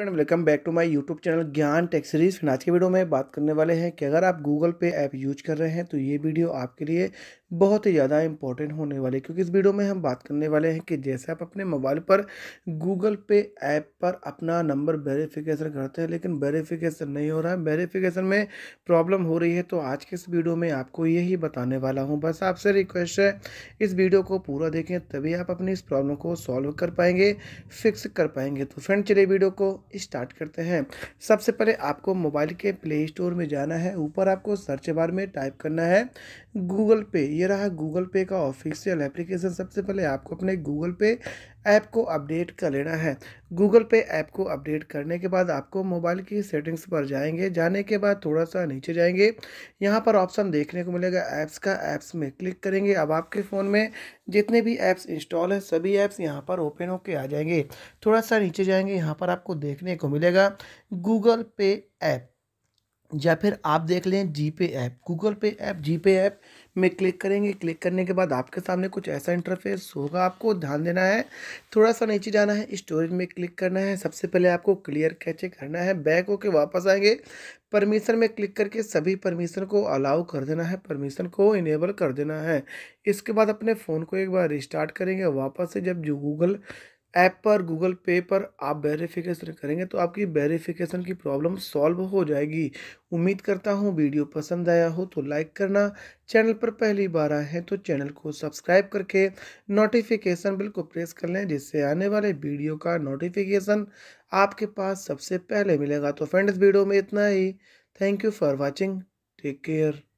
friend welcome back to my YouTube channel Gyan tech series फिर आज के वीडियो में बात करने वाले हैं कि अगर आप गूगल पे ऐप यूज कर रहे हैं तो ये वीडियो आपके लिए बहुत ही ज़्यादा इंपॉर्टेंट होने वाली है क्योंकि इस वीडियो में हम बात करने वाले हैं कि जैसे आप अपने मोबाइल पर गूगल पे ऐप पर अपना नंबर वेरीफिकेशन करते हैं लेकिन वेरीफिकेशन नहीं हो रहा है वेरीफिकेशन में प्रॉब्लम हो रही है तो आज के इस वीडियो में आपको यही बताने वाला हूँ बस आपसे रिक्वेस्ट है इस वीडियो को पूरा देखें तभी आप अपनी इस प्रॉब्लम को सॉल्व कर पाएंगे फिक्स कर पाएंगे तो फ्रेंड चले वीडियो को स्टार्ट करते हैं सबसे पहले आपको मोबाइल के प्ले स्टोर में जाना है ऊपर आपको सर्च बार में टाइप करना है गूगल पे ये रहा गूगल पे का ऑफिशियल एप्लीकेशन सबसे पहले आपको अपने गूगल पे ऐप को अपडेट कर लेना है गूगल पे ऐप को अपडेट करने के बाद आपको मोबाइल की सेटिंग्स पर जाएंगे जाने के बाद थोड़ा सा नीचे जाएंगे यहाँ पर ऑप्शन देखने को मिलेगा ऐप्स का ऐप्स में क्लिक करेंगे अब आपके फ़ोन में जितने भी ऐप्स इंस्टॉल हैं सभी ऐप्स यहाँ पर ओपन होके आ जाएंगे थोड़ा सा नीचे जाएंगे यहाँ पर आपको देखने को मिलेगा गूगल पे ऐप या फिर आप देख लें G pay app Google pay app G pay app में क्लिक करेंगे क्लिक करने के बाद आपके सामने कुछ ऐसा इंटरफेस होगा आपको ध्यान देना है थोड़ा सा नीचे जाना है स्टोरेज में क्लिक करना है सबसे पहले आपको क्लियर कैचे करना है बैक होके वापस आएंगे परमिशन में क्लिक करके सभी परमिशन को अलाउ कर देना है परमिशन को इनेबल कर देना है इसके बाद अपने फ़ोन को एक बार रिस्टार्ट करेंगे वापस से जब जो गूगल ऐप पर गूगल पे पर आप वेरिफिकेशन करेंगे तो आपकी वेरिफिकेशन की प्रॉब्लम सॉल्व हो जाएगी उम्मीद करता हूँ वीडियो पसंद आया हो तो लाइक करना चैनल पर पहली बार आए हैं तो चैनल को सब्सक्राइब करके नोटिफिकेशन बिल को प्रेस कर लें जिससे आने वाले वीडियो का नोटिफिकेशन आपके पास सबसे पहले मिलेगा तो फ्रेंड्स वीडियो में इतना ही thank you for watching take care